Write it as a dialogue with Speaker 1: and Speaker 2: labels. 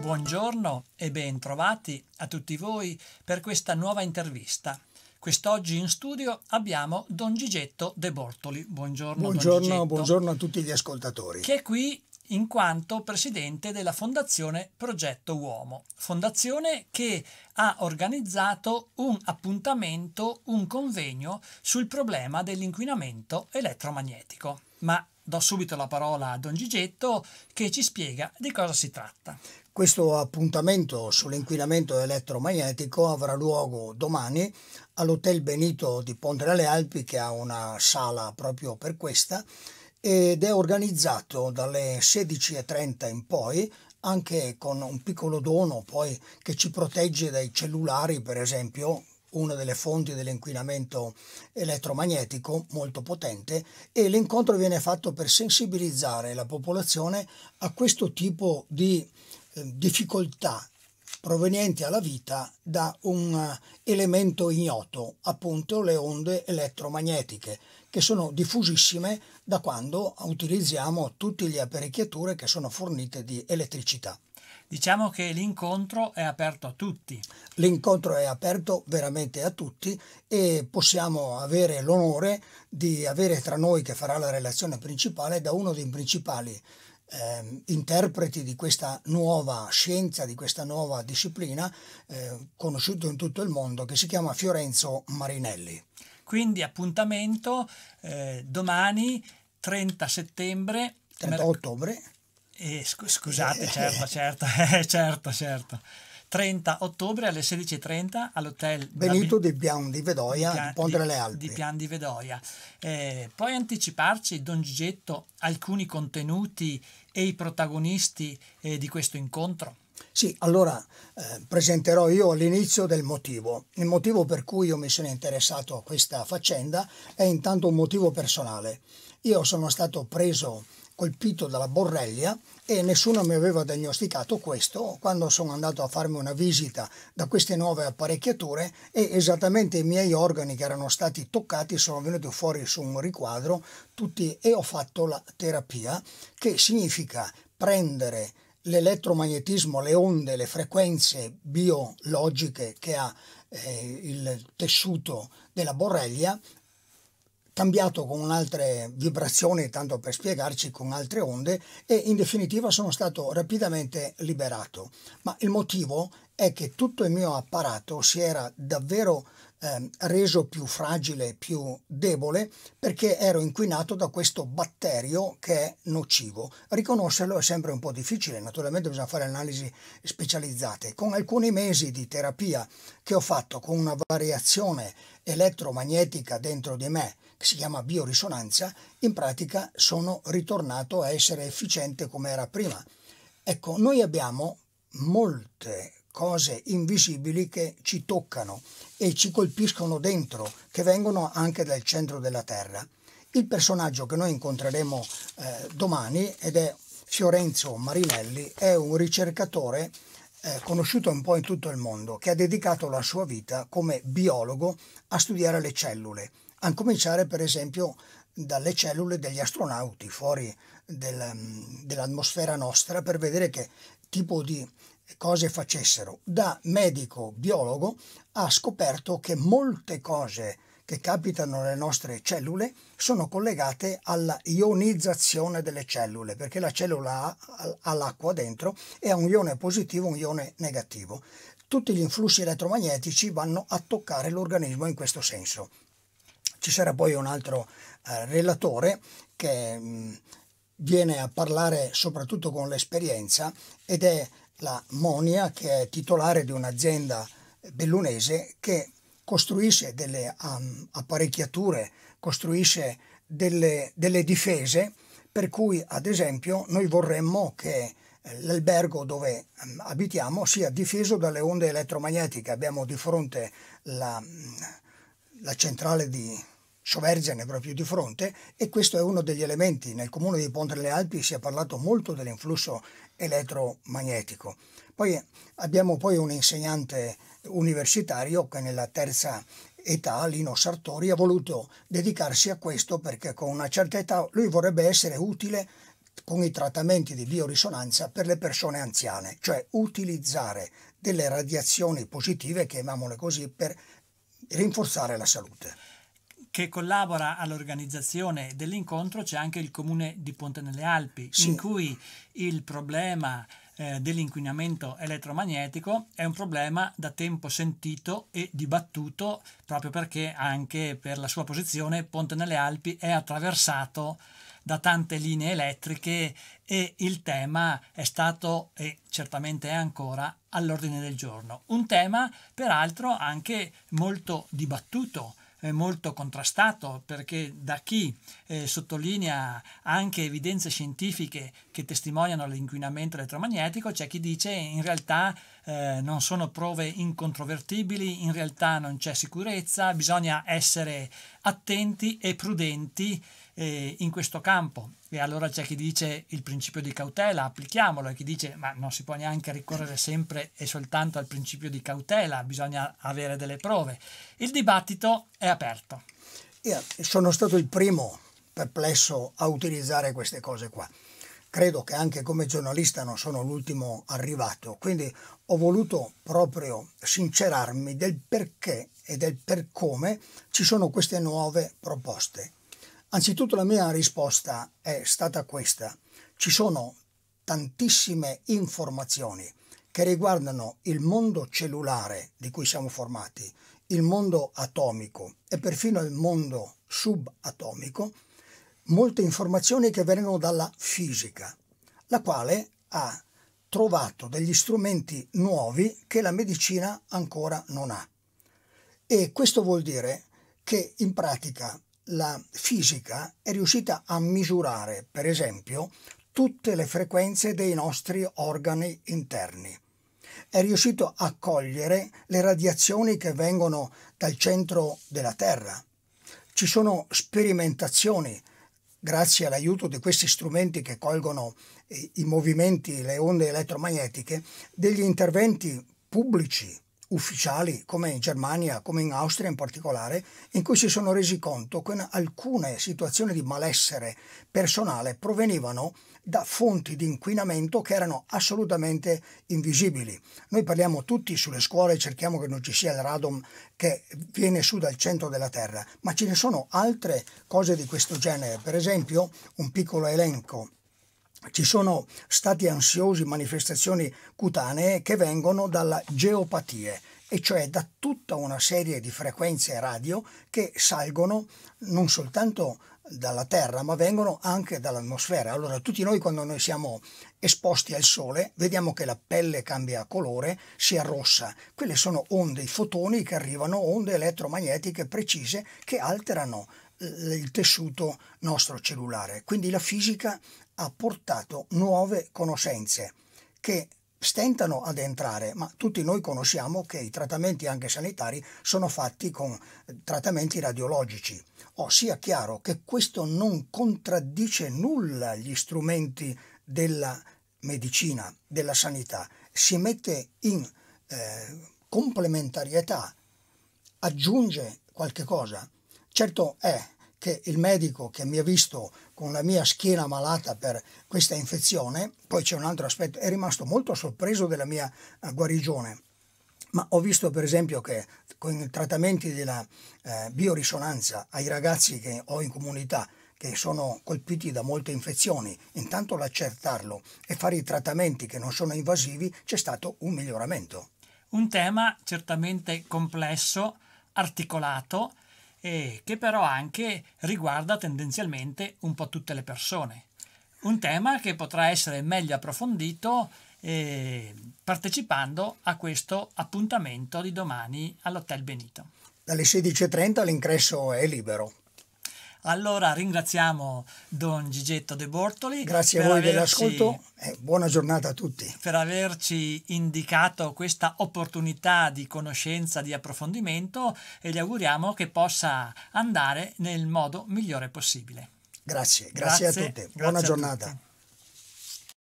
Speaker 1: Buongiorno e ben trovati a tutti voi per questa nuova intervista. Quest'oggi in studio abbiamo Don Gigetto De Bortoli. Buongiorno, buongiorno, Gigetto, buongiorno a
Speaker 2: tutti gli ascoltatori. Che è
Speaker 1: qui in quanto presidente della Fondazione Progetto Uomo, fondazione che ha organizzato un appuntamento, un convegno sul problema dell'inquinamento elettromagnetico. Ma do subito la parola a Don Gigetto che ci spiega di cosa si tratta.
Speaker 2: Questo appuntamento sull'inquinamento elettromagnetico avrà luogo domani all'Hotel Benito di Ponte delle Alpi, che ha una sala proprio per questa, ed è organizzato dalle 16.30 in poi anche con un piccolo dono poi che ci protegge dai cellulari per esempio una delle fonti dell'inquinamento elettromagnetico molto potente e l'incontro viene fatto per sensibilizzare la popolazione a questo tipo di eh, difficoltà provenienti alla vita da un eh, elemento ignoto, appunto le onde elettromagnetiche, che sono diffusissime da quando utilizziamo tutte le apparecchiature che sono fornite di elettricità.
Speaker 1: Diciamo che
Speaker 2: l'incontro è aperto a tutti. L'incontro è aperto veramente a tutti e possiamo avere l'onore di avere tra noi che farà la relazione principale da uno dei principali eh, interpreti di questa nuova scienza, di questa nuova disciplina, eh, conosciuto in tutto il mondo, che si chiama Fiorenzo
Speaker 1: Marinelli. Quindi appuntamento eh, domani 30 settembre. 30 ottobre. Eh, Sc- scusate, certo, certo, eh, certo, certo. 30 ottobre alle 16.30 all'hotel Benito
Speaker 2: di Pian di Vedoia, di, Pian, Ponte delle Alpi. Di
Speaker 1: Pian di Vedoia. Eh, puoi anticiparci, Don Gigetto, alcuni contenuti e i protagonisti eh, di questo incontro? Sì,
Speaker 2: allora eh, presenterò io all'inizio del motivo. Il motivo per cui io mi sono interessato a questa faccenda è intanto un motivo personale. Io sono stato preso colpito dalla borrelia e nessuno mi aveva diagnosticato questo quando sono andato a farmi una visita da queste nuove apparecchiature e esattamente i miei organi che erano stati toccati sono venuti fuori su un riquadro tutti e ho fatto la terapia che significa prendere l'elettromagnetismo, le onde, le frequenze biologiche che ha eh, il tessuto della borrelia cambiato con altre vibrazioni, tanto per spiegarci, con altre onde e in definitiva sono stato rapidamente liberato. Ma il motivo è che tutto il mio apparato si era davvero eh, reso più fragile, più debole, perché ero inquinato da questo batterio che è nocivo. Riconoscerlo è sempre un po' difficile, naturalmente bisogna fare analisi specializzate. Con alcuni mesi di terapia che ho fatto con una variazione elettromagnetica dentro di me, che si chiama biorisonanza, in pratica sono ritornato a essere efficiente come era prima. Ecco, noi abbiamo molte cose invisibili che ci toccano e ci colpiscono dentro, che vengono anche dal centro della Terra. Il personaggio che noi incontreremo eh, domani, ed è Fiorenzo Marinelli, è un ricercatore eh, conosciuto un po' in tutto il mondo, che ha dedicato la sua vita come biologo a studiare le cellule, a cominciare per esempio dalle cellule degli astronauti fuori del, mm, dell'atmosfera nostra per vedere che tipo di cose facessero. Da medico biologo ha scoperto che molte cose che capitano nelle nostre cellule sono collegate alla ionizzazione delle cellule, perché la cellula ha, ha l'acqua dentro e ha un ione positivo e un ione negativo. Tutti gli influssi elettromagnetici vanno a toccare l'organismo in questo senso. Ci sarà poi un altro eh, relatore che mh, mm, viene a parlare soprattutto con l'esperienza ed è la Monia che è titolare di un'azienda bellunese che costruisce delle um, apparecchiature, costruisce delle, delle, difese per cui ad esempio noi vorremmo che eh, l'albergo dove um, abitiamo sia difeso dalle onde elettromagnetiche. Abbiamo di fronte la, mm, la centrale di, Sovergene proprio di fronte e questo è uno degli elementi. Nel comune di Ponte delle Alpi si è parlato molto dell'influsso elettromagnetico. Poi abbiamo poi un insegnante universitario che nella terza età Lino Sartori ha voluto dedicarsi a questo perché con una certa età lui vorrebbe essere utile con i trattamenti di biorisonanza per le persone anziane, cioè utilizzare delle radiazioni positive, chiamiamole così, per rinforzare la
Speaker 1: salute che collabora all'organizzazione dell'incontro c'è anche il comune di Ponte nelle Alpi, sì. in cui il problema eh, dell'inquinamento elettromagnetico è un problema da tempo sentito e dibattuto proprio perché anche per la sua posizione Ponte nelle Alpi è attraversato da tante linee elettriche e il tema è stato e certamente è ancora all'ordine del giorno. Un tema peraltro anche molto dibattuto eh, molto contrastato perché da chi eh, sottolinea anche evidenze scientifiche che testimoniano l'inquinamento elettromagnetico, c'è chi dice in realtà eh, non sono prove incontrovertibili, in realtà non c'è sicurezza, bisogna essere attenti e prudenti eh, in questo campo. E allora c'è chi dice il principio di cautela, applichiamolo, e chi dice ma non si può neanche ricorrere sempre e soltanto al principio di cautela, bisogna avere delle prove. Il dibattito è aperto.
Speaker 2: Io sono stato il primo perplesso a utilizzare queste cose qua credo che anche come giornalista non sono l'ultimo arrivato, quindi ho voluto proprio sincerarmi del perché e del per come ci sono queste nuove proposte. Anzitutto la mia risposta è stata questa. Ci sono tantissime informazioni che riguardano il mondo cellulare di cui siamo formati, il mondo atomico e perfino il mondo subatomico, molte informazioni che vengono dalla fisica, la quale ha trovato degli strumenti nuovi che la medicina ancora non ha. E questo vuol dire che in pratica la fisica è riuscita a misurare, per esempio, tutte le frequenze dei nostri organi interni. È riuscito a cogliere le radiazioni che vengono dal centro della Terra. Ci sono sperimentazioni, grazie all'aiuto di questi strumenti che colgono eh, i movimenti, le onde elettromagnetiche, degli interventi pubblici ufficiali come in Germania, come in Austria in particolare, in cui si sono resi conto che alcune situazioni di malessere personale provenivano da fonti di inquinamento che erano assolutamente invisibili. Noi parliamo tutti sulle scuole, cerchiamo che non ci sia il radon che viene su dal centro della Terra, ma ce ne sono altre cose di questo genere. Per esempio, un piccolo elenco ci sono stati ansiosi manifestazioni cutanee che vengono dalla geopatie, e cioè da tutta una serie di frequenze radio che salgono non soltanto dalla Terra, ma vengono anche dall'atmosfera. Allora, tutti noi quando noi siamo esposti al sole, vediamo che la pelle cambia colore, si arrossa. Quelle sono onde, i fotoni che arrivano, onde elettromagnetiche precise che alterano il tessuto nostro cellulare. Quindi la fisica portato nuove conoscenze che stentano ad entrare, ma tutti noi conosciamo che i trattamenti anche sanitari sono fatti con eh, trattamenti radiologici. O oh, sia chiaro che questo non contraddice nulla gli strumenti della medicina, della sanità, si mette in eh, complementarietà, aggiunge qualche cosa. Certo è che il medico che mi ha visto con la mia schiena malata per questa infezione, poi c'è un altro aspetto, è rimasto molto sorpreso della mia eh, guarigione. Ma ho visto per esempio che con i trattamenti della eh, biorisonanza ai ragazzi che ho in comunità che sono colpiti da molte infezioni, intanto l'accertarlo e fare i trattamenti che non sono invasivi, c'è stato un
Speaker 1: miglioramento. Un tema certamente complesso, articolato, eh, che però anche riguarda tendenzialmente un po' tutte le persone. Un tema che potrà essere meglio approfondito eh, partecipando a questo appuntamento di domani all'Hotel Benito.
Speaker 2: Dalle 16.30 l'ingresso è libero.
Speaker 1: Allora ringraziamo Don Gigetto De Bortoli. Grazie a voi averci, dell'ascolto e buona giornata a tutti. Per averci indicato questa opportunità di conoscenza, di approfondimento e gli auguriamo che possa andare nel modo migliore possibile.
Speaker 2: Grazie, grazie, grazie a tutti. Buona giornata. Tutti.